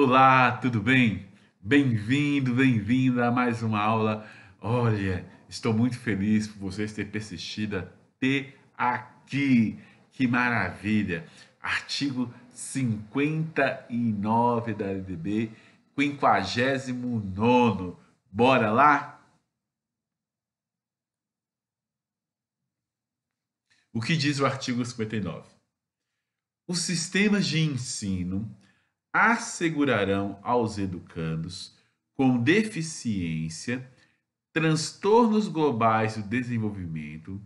Olá, tudo bem? Bem-vindo, bem-vinda a mais uma aula. Olha, estou muito feliz por vocês terem persistido até aqui. Que maravilha! Artigo 59 da LDB, 59. Bora lá? O que diz o artigo 59? Os sistemas de ensino assegurarão aos educandos com deficiência, transtornos globais do desenvolvimento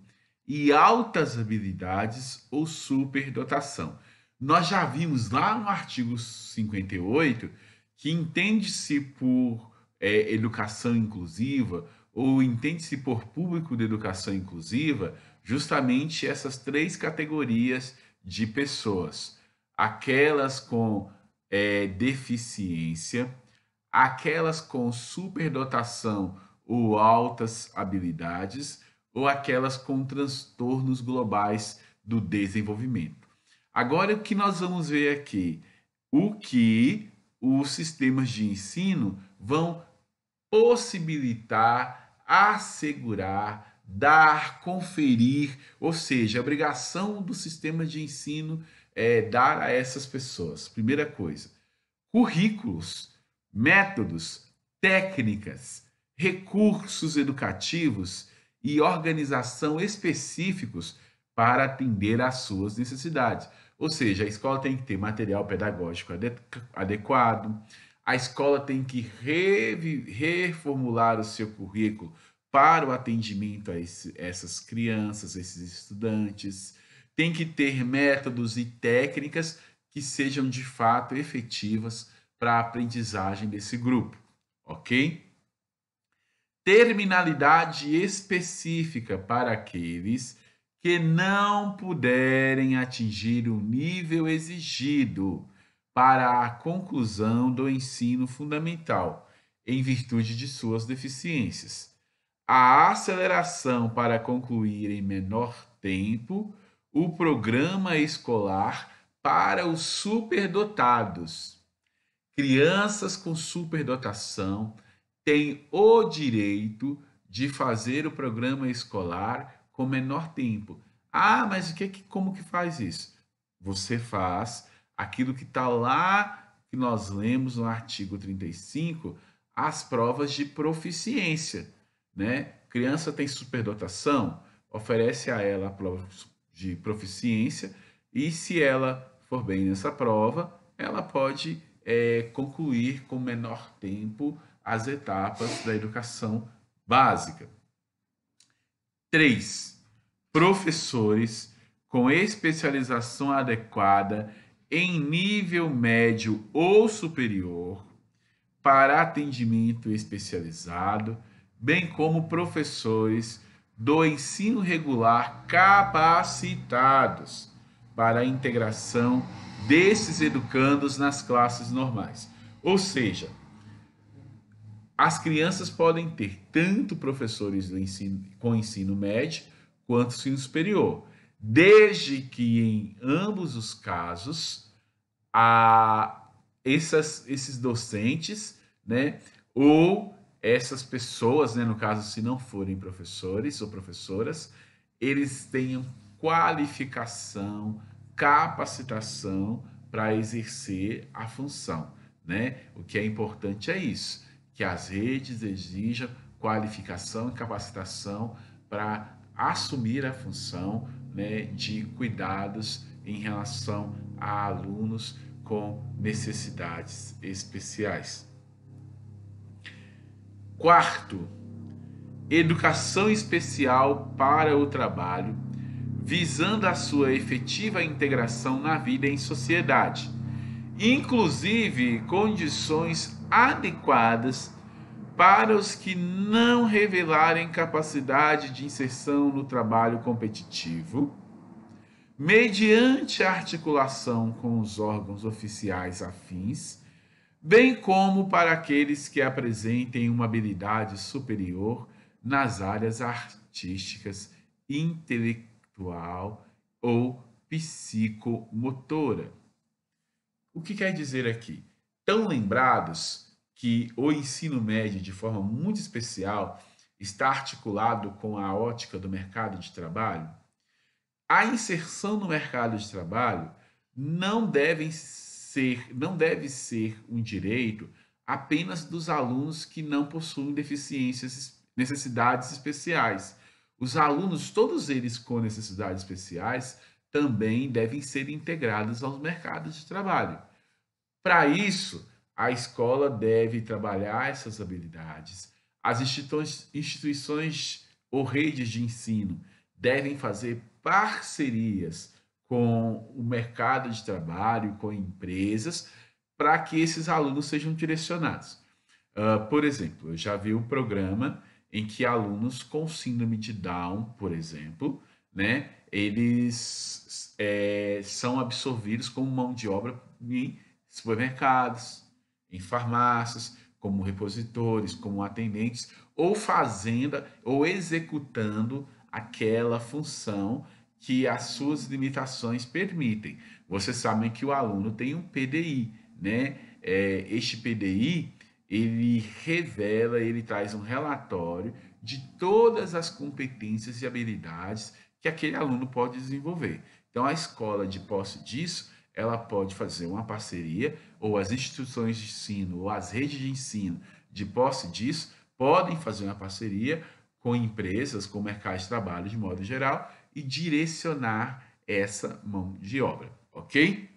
e altas habilidades ou superdotação. Nós já vimos lá no artigo 58 que entende-se por é, educação inclusiva ou entende-se por público de educação inclusiva justamente essas três categorias de pessoas: aquelas com é, deficiência, aquelas com superdotação ou altas habilidades, ou aquelas com transtornos globais do desenvolvimento. Agora, o que nós vamos ver aqui? O que os sistemas de ensino vão possibilitar, assegurar, dar, conferir, ou seja, a obrigação do sistema de ensino é, dar a essas pessoas? Primeira coisa, currículos, métodos, técnicas, recursos educativos e organização específicos para atender às suas necessidades. Ou seja, a escola tem que ter material pedagógico adequado, a escola tem que reformular o seu currículo para o atendimento a esse, essas crianças, esses estudantes, tem que ter métodos e técnicas que sejam de fato efetivas para a aprendizagem desse grupo, ok? Terminalidade específica para aqueles que não puderem atingir o nível exigido para a conclusão do ensino fundamental, em virtude de suas deficiências. A aceleração para concluir em menor tempo o programa escolar para os superdotados. Crianças com superdotação têm o direito de fazer o programa escolar com menor tempo. Ah, mas o que, é como que faz isso? Você faz aquilo que está lá, que nós lemos no artigo 35, as provas de proficiência. Né? Criança tem superdotação, oferece a ela a prova de de proficiência, e se ela for bem nessa prova, ela pode é, concluir com menor tempo as etapas da educação básica. 3. Professores com especialização adequada em nível médio ou superior para atendimento especializado, bem como professores do ensino regular capacitados para a integração desses educandos nas classes normais. Ou seja, as crianças podem ter tanto professores do ensino, com ensino médio quanto ensino superior, desde que em ambos os casos a essas, esses docentes, né, ou essas pessoas, né, no caso, se não forem professores ou professoras, eles tenham qualificação, capacitação para exercer a função. Né? O que é importante é isso, que as redes exijam qualificação e capacitação para assumir a função né, de cuidados em relação a alunos com necessidades especiais. Quarto, educação especial para o trabalho, visando a sua efetiva integração na vida em sociedade, inclusive condições adequadas para os que não revelarem capacidade de inserção no trabalho competitivo, mediante articulação com os órgãos oficiais afins bem como para aqueles que apresentem uma habilidade superior nas áreas artísticas, intelectual ou psicomotora. O que quer dizer aqui? Tão lembrados que o ensino médio, de forma muito especial, está articulado com a ótica do mercado de trabalho? A inserção no mercado de trabalho não deve ser, não deve ser um direito apenas dos alunos que não possuem deficiências, necessidades especiais. Os alunos, todos eles com necessidades especiais, também devem ser integrados aos mercados de trabalho. Para isso, a escola deve trabalhar essas habilidades. As instituições ou redes de ensino devem fazer parcerias com o mercado de trabalho, com empresas, para que esses alunos sejam direcionados. Uh, por exemplo, eu já vi um programa em que alunos com síndrome de Down, por exemplo, né, eles é, são absorvidos como mão de obra em supermercados, em farmácias, como repositores, como atendentes, ou fazenda, ou executando aquela função que as suas limitações permitem. Vocês sabem que o aluno tem um PDI, né? É, este PDI ele revela, ele traz um relatório de todas as competências e habilidades que aquele aluno pode desenvolver. Então, a escola, de posse disso, ela pode fazer uma parceria, ou as instituições de ensino, ou as redes de ensino, de posse disso, podem fazer uma parceria com empresas, com mercados de trabalho, de modo geral, e direcionar essa mão de obra, ok?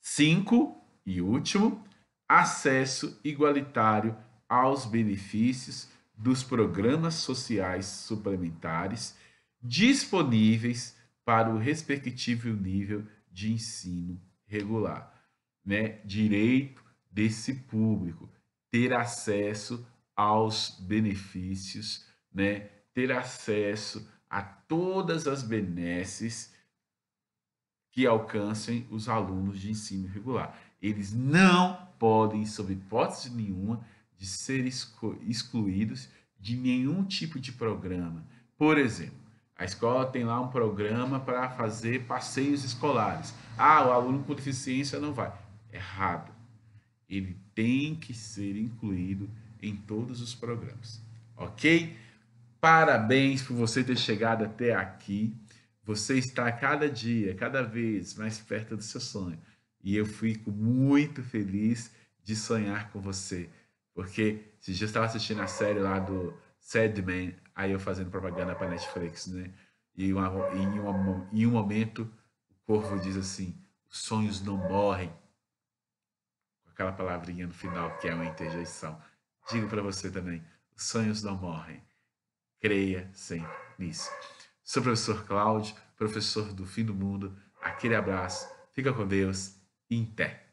Cinco e último, acesso igualitário aos benefícios dos programas sociais suplementares disponíveis para o respectivo nível de ensino regular, né? Direito desse público ter acesso aos benefícios, né? Ter acesso a todas as benesses que alcancem os alunos de ensino regular. Eles não podem, sob hipótese nenhuma, de ser excluídos de nenhum tipo de programa. Por exemplo, a escola tem lá um programa para fazer passeios escolares. Ah, o aluno com deficiência não vai. É errado. Ele tem que ser incluído em todos os programas. Ok? Parabéns por você ter chegado até aqui. Você está cada dia, cada vez mais perto do seu sonho. E eu fico muito feliz de sonhar com você. Porque se já estava assistindo a série lá do Man, aí eu fazendo propaganda para Netflix, né? E uma, em, uma, em um momento o corvo diz assim: os sonhos não morrem. Com aquela palavrinha no final que é uma interjeição. Digo para você também: os sonhos não morrem creia sempre nisso. Sou o professor Cláudio, professor do fim do mundo. Aquele abraço, fica com Deus e até.